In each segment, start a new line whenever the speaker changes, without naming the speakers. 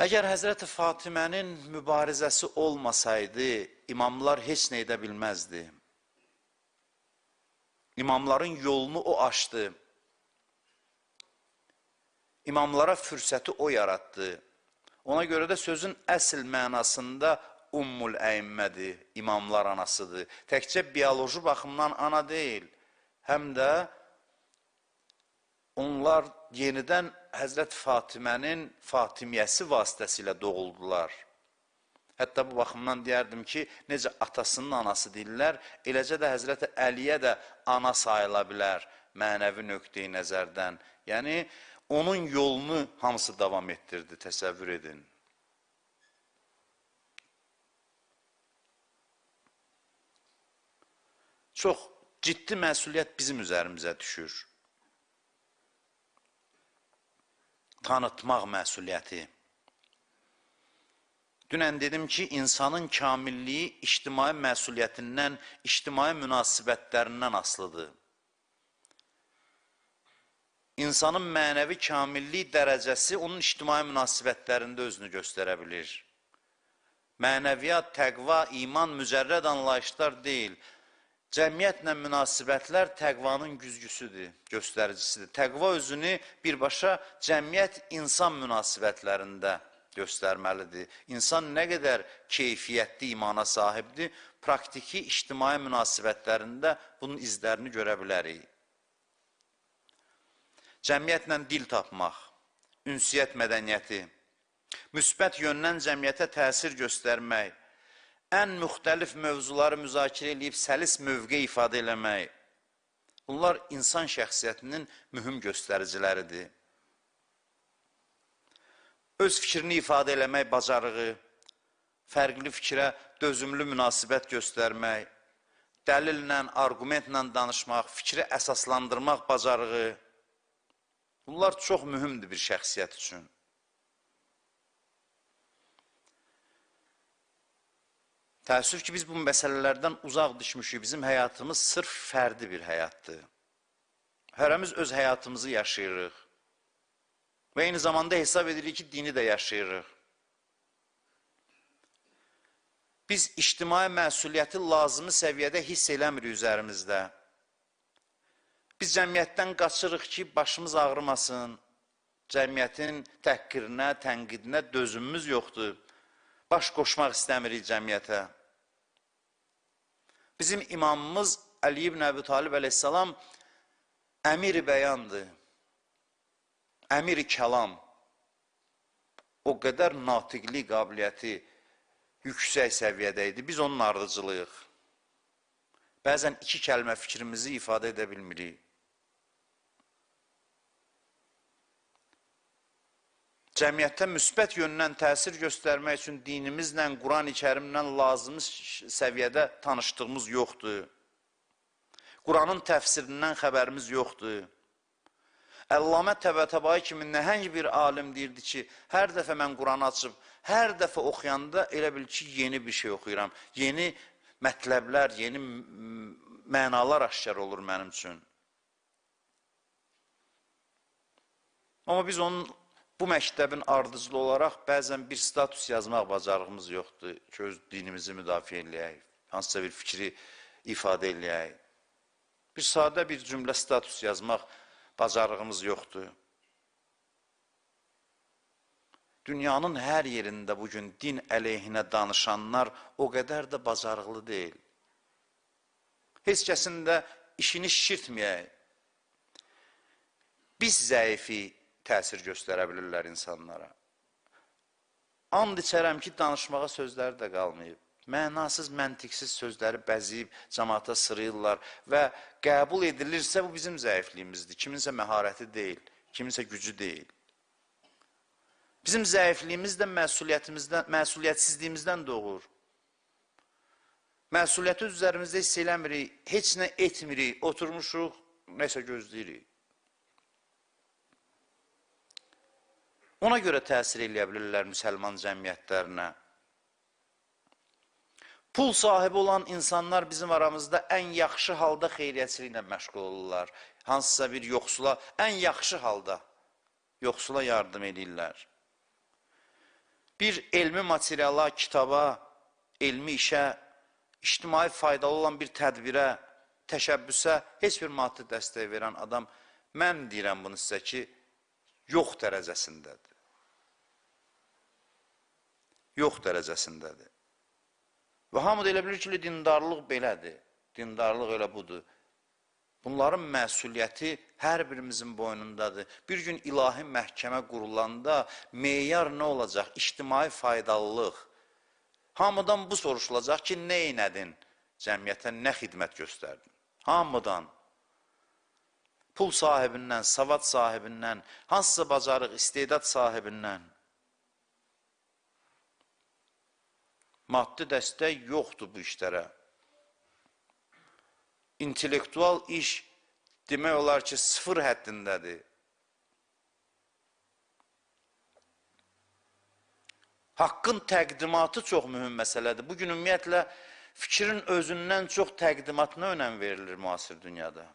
Əgər Həzrəti Fatimənin mübarizəsi olmasaydı, imamlar heç nə edə bilməzdi. İmamların yolunu o açdı. İmamlara fürsəti o yaratdı. Ona görə də sözün əsl mənasında ummul əyimmədir, imamlar anasıdır. Təkcə bioloji baxımdan ana deyil, həm də onlar yenidən Həzrət Fatimənin Fatimiyyəsi vasitəsilə doğuldular. Hətta bu baxımdan deyərdim ki, necə atasının anası deyirlər, eləcə də Həzrət Əliyə də ana sayıla bilər mənəvi nöqteyi nəzərdən. Yəni, onun yolunu hamısı davam etdirdi, təsəvvür edin. Çox ciddi məsuliyyət bizim üzərimizə düşür. tanıtmaq məsuliyyəti. Dünən dedim ki, insanın kamilliyi ictimai məsuliyyətindən, ictimai münasibətlərindən asılıdır. İnsanın mənəvi kamillik dərəcəsi onun ictimai münasibətlərində özünü göstərə bilir. Mənəviyyat, təqva, iman mücərrəd anlayışlar deyil, Cəmiyyətlə münasibətlər təqvanın güzgüsüdür, göstəricisidir. Təqva özünü birbaşa cəmiyyət insan münasibətlərində göstərməlidir. İnsan nə qədər keyfiyyətli imana sahibdir, praktiki ictimai münasibətlərində bunun izlərini görə bilərik. Cəmiyyətlə dil tapmaq, ünsiyyət mədəniyyəti, müsbət yöndən cəmiyyətə təsir göstərmək, ən müxtəlif mövzuları müzakirə edib səlis mövqe ifadə eləmək. Bunlar insan şəxsiyyətinin mühüm göstəriciləridir. Öz fikrini ifadə eləmək bacarığı, fərqli fikrə dözümlü münasibət göstərmək, dəlillə, arqumentlə danışmaq, fikri əsaslandırmaq bacarığı. Bunlar çox mühümdür bir şəxsiyyət üçün. Təəssüf ki, biz bu məsələlərdən uzaq düşmüşük. Bizim həyatımız sırf fərdi bir həyatdır. Hərəmiz öz həyatımızı yaşayırıq. Və eyni zamanda hesab edirik ki, dini də yaşayırıq. Biz ictimai məsuliyyəti lazımı səviyyədə hiss eləmirik üzərimizdə. Biz cəmiyyətdən qaçırıq ki, başımız ağrımasın. Cəmiyyətin təhqirinə, tənqidinə dözümümüz yoxdur. Baş qoşmaq istəmirik cəmiyyətə. Bizim imamımız Əli ibn Əbi Talib əleyhissalam əmir bəyandır. Əmir kəlam. O qədər natiqli qabiliyyəti yüksək səviyyədə idi. Biz onun ardıcılıyıq. Bəzən iki kəlmə fikrimizi ifadə edə bilmirik. cəmiyyətdə müsbət yöndən təsir göstərmək üçün dinimizlə, Quran-ı kərimlə lazımı səviyyədə tanışdığımız yoxdur. Quranın təfsirindən xəbərimiz yoxdur. Əllamə Təbətəbai kimi nəhəng bir alim deyirdi ki, hər dəfə mən Quranı açıb, hər dəfə oxuyanda elə bil ki, yeni bir şey oxuyuram. Yeni mətləblər, yeni mənalar aşkar olur mənim üçün. Amma biz onun bu məktəbin ardıcılı olaraq bəzən bir status yazmaq bacarığımız yoxdur ki, öz dinimizi müdafiə eləyək, hansısa bir fikri ifadə eləyək. Bir sadə bir cümlə status yazmaq bacarığımız yoxdur. Dünyanın hər yerində bugün din əleyhinə danışanlar o qədər də bacarıqlı deyil. Heç kəsin də işini şişirtməyək. Biz zəifi, təsir göstərə bilirlər insanlara. And içərəm ki, danışmağa sözləri də qalmayıb. Mənasız, məntiqsiz sözləri bəziyib, cəmaata sırıyırlar və qəbul edilirsə, bu bizim zəifliyimizdir. Kiminsə məharəti deyil, kiminsə gücü deyil. Bizim zəifliyimiz də məsuliyyətimizdən, məsuliyyətsizliyimizdən doğur. Məsuliyyəti üzərimizdə hiss eləmirik, heç nə etmirik, oturmuşuq, nəsə gözləyirik. Ona görə təsir eləyə bilirlər müsəlman cəmiyyətlərinə. Pul sahibi olan insanlar bizim aramızda ən yaxşı halda xeyriyyəçiliklə məşğul olurlar. Hansısa bir yoxsula ən yaxşı halda yoxsula yardım edirlər. Bir elmi materiala, kitaba, elmi işə, ictimai faydalı olan bir tədbirə, təşəbbüsə heç bir maddi dəstək verən adam mən deyirəm bunu sizə ki, yox dərəcəsindədir yox dərəcəsindədir. Və hamı da elə bilir ki, dindarlıq belədir, dindarlıq elə budur. Bunların məsuliyyəti hər birimizin boynundadır. Bir gün ilahi məhkəmə qurulanda meyar nə olacaq? İctimai faydalılıq. Hamıdan bu soruşulacaq ki, nə inədin? Cəmiyyətə nə xidmət göstərdin? Hamıdan. Pul sahibindən, savad sahibindən, hansısa bacarıq, istedad sahibindən. maddi dəstək yoxdur bu işlərə. İntellektual iş demək olar ki, sıfır həddindədir. Haqqın təqdimatı çox mühüm məsələdir. Bugün ümumiyyətlə, fikrin özündən çox təqdimatına önəm verilir müasir dünyada.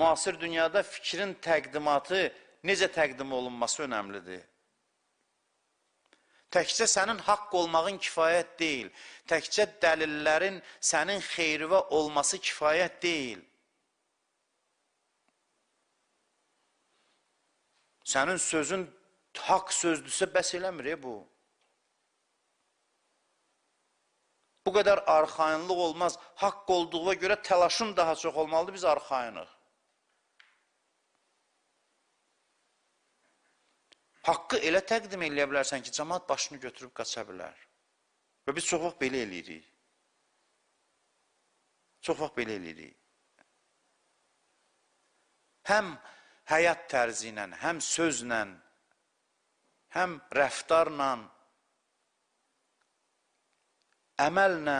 Müasir dünyada fikrin təqdimatı necə təqdim olunması önəmlidir. Təkcə sənin haqq olmağın kifayət deyil. Təkcə dəlillərin sənin xeyrivə olması kifayət deyil. Sənin sözün haqq sözdürsə bəs eləmir e, bu. Bu qədər arxayınlıq olmaz. Haqq olduğuna görə təlaşın daha çox olmalıdır. Biz arxayınıq. Haqqı elə təqdim eləyə bilərsən ki, cəmat başını götürüb qaça bilər. Və biz çox vaxt belə eləyirik. Çox vaxt belə eləyirik. Həm həyat tərzi ilə, həm sözlə, həm rəftarla, əməllə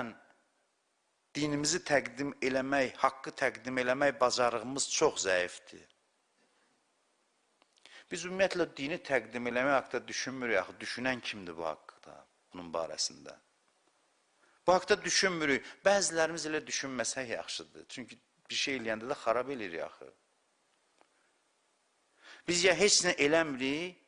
dinimizi təqdim eləmək, haqqı təqdim eləmək bacarığımız çox zəifdir. Biz ümumiyyətlə dini təqdim eləmək haqda düşünmürük axı. Düşünən kimdir bu haqda? Bunun barəsində. Bu haqda düşünmürük. Bəzilərimiz elə düşünməsək yaxşıdır. Çünki bir şey eləyəndə də xarab eləyirik axı. Biz ya heç nə eləmirik,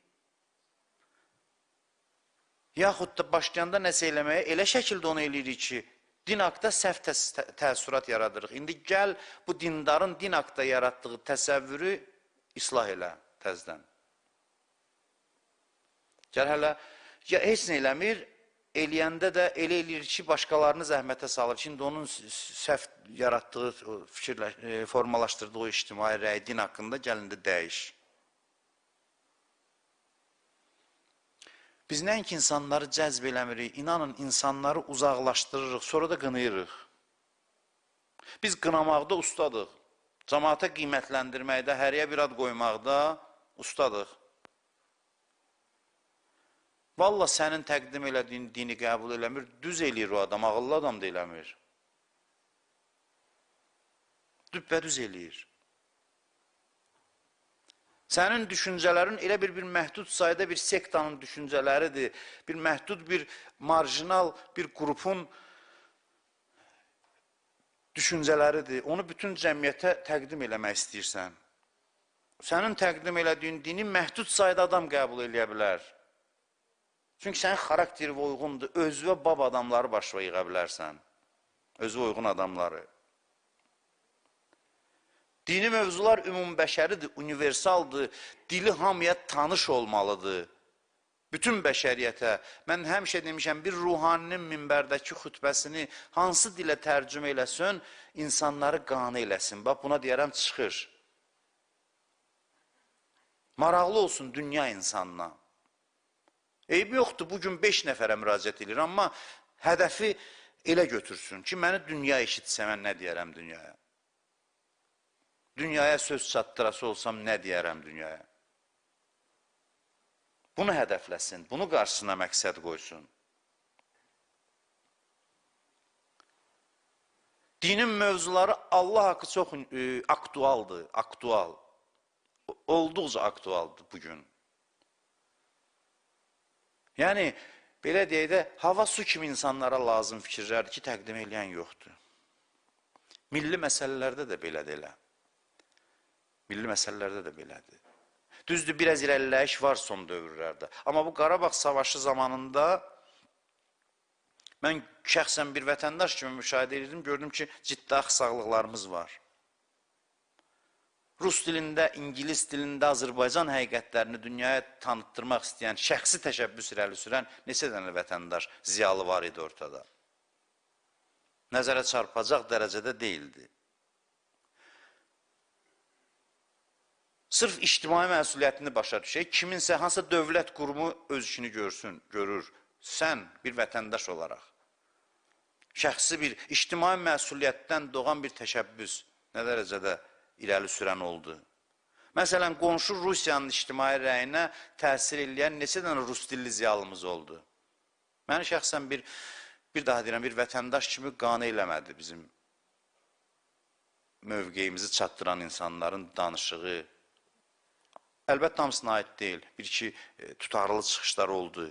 yaxud da başlayanda nəsə eləməyə elə şəkildə onu eləyirik ki, din haqda səhv təəssürat yaradırıq. İndi gəl bu dindarın din haqda yaratdığı təsəvvürü islah elə təzdən. Gəl hələ, ya heç nə eləmir, eləyəndə də elə eləyir ki, başqalarını zəhmətə salır. Şimdi onun səhv yaratdığı, fikirlə, e, formalaşdırdığı ictimai rəy din haqqında gəlində dəyiş. Biz nəinki insanları cəzb eləmirik, inanın insanları uzaqlaşdırırıq, sonra da qınayırıq. Biz qınamaqda ustadıq, cəmaata qiymətləndirməkdə, hərəyə bir ad qoymaqda ustadıq. Valla sənin təqdim elədiyin dini qəbul eləmir, düz eləyir o adam, ağıllı adam da eləmir. Düppədüz eləyir. Sənin düşüncələrin elə bir-bir məhdud sayda bir sektanın düşüncələridir. Bir məhdud, bir marjinal, bir qrupun düşüncələridir. Onu bütün cəmiyyətə təqdim eləmək istəyirsən. Sənin təqdim elədiyin dini məhdud sayda adam qəbul eləyə bilər. Çünki sənin xarakterin uyğundur. Özünə bab adamları başına yığa bilərsən. Özü uyğun adamları. Dini mövzular ümumbəşəridir, universaldır, dili hamıya tanış olmalıdır. Bütün bəşəriyyətə, mən həmişə demişəm, bir ruhaninin minbərdəki xütbəsini hansı dilə tərcümə eləsin, insanları qanı eləsin. Bax, buna deyərəm, çıxır. Maraqlı olsun dünya insanına. Eybi yoxdur, bugün 5 nəfərə müraciət edir, amma hədəfi elə götürsün ki, məni dünya eşitsə, mən nə deyərəm dünyaya? Dünyaya söz çatdırası olsam, nə deyərəm dünyaya? Bunu hədəfləsin, bunu qarşısına məqsəd qoysun. Dinin mövzuları Allah haqqı çox e, aktualdır, aktual. Olduqca aktualdır bugün. Yəni, belə deyək də, hava su kimi insanlara lazım fikirlərdir ki, təqdim eləyən yoxdur. Milli məsələlərdə də belədir elə. Milli məsələlərdə də belədir. Düzdür, biraz irəliləyiş var son dövrlərdə. Amma bu Qarabağ savaşı zamanında mən şəxsən bir vətəndaş kimi müşahidə edirdim, gördüm ki, ciddi axsaqlıqlarımız var. Rus dilində, ingilis dilində Azərbaycan həqiqətlərini dünyaya tanıtdırmaq istəyən, şəxsi təşəbbüs irəli sürən neçə dənə vətəndaş ziyalı var idi ortada. Nəzərə çarpacaq dərəcədə deyildi. Sırf ictimai məsuliyyətini başa düşək, kiminsə hansısa dövlət qurumu öz işini görsün, görür. Sən bir vətəndaş olaraq şəxsi bir ictimai məsuliyyətdən doğan bir təşəbbüs nə dərəcədə irəli sürən oldu. Məsələn, qonşu Rusiyanın ictimai rəyinə təsir eləyən neçə dənə rus dilli ziyalımız oldu. Məni şəxsən bir, bir daha deyirəm, bir vətəndaş kimi qanı eləmədi bizim mövqeyimizi çatdıran insanların danışığı. Əlbəttə hamısına aid deyil. Bir-iki e, tutarlı çıxışlar oldu.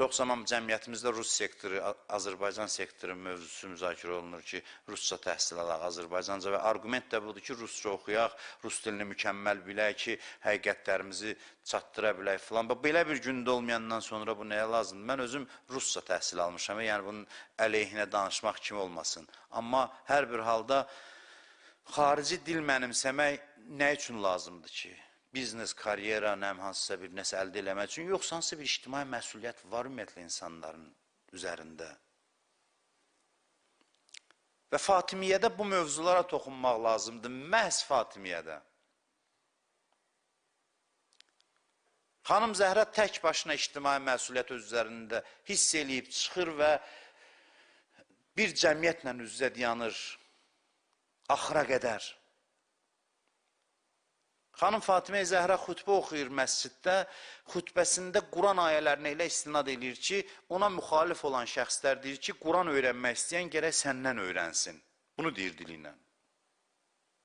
Çox zaman cəmiyyətimizdə rus sektoru, Azərbaycan sektoru mövzusu müzakirə olunur ki, rusca təhsil alaq, Azərbaycanca və arqument də budur ki, rusca oxuyaq, rus dilini mükəmməl bilək ki, həqiqətlərimizi çatdıra bilək filan. Belə bir gündə olmayandan sonra bu nəyə lazımdır? Mən özüm rusca təhsil almışam, yəni bunun əleyhinə danışmaq kimi olmasın. Amma hər bir halda xarici dil mənimsəmək nə üçün lazımdır ki? biznes, karyera, nə hansısa bir nəsə əldə eləmək üçün, yoxsa hansısa bir ictimai məsuliyyət var ümumiyyətlə insanların üzərində. Və Fatimiyyədə bu mövzulara toxunmaq lazımdır, məhz Fatimiyyədə. Xanım Zəhra tək başına ictimai məsuliyyət öz üzərində hiss eləyib çıxır və bir cəmiyyətlə üz-üzə dayanır axıra qədər. Xanım Fatimə Zəhra xütbə oxuyur məsciddə, xütbəsində Quran ayələrinə elə istinad eləyir ki, ona müxalif olan şəxslər deyir ki, Quran öyrənmək istəyən gərək səndən öyrənsin. Bunu deyir dili ilə.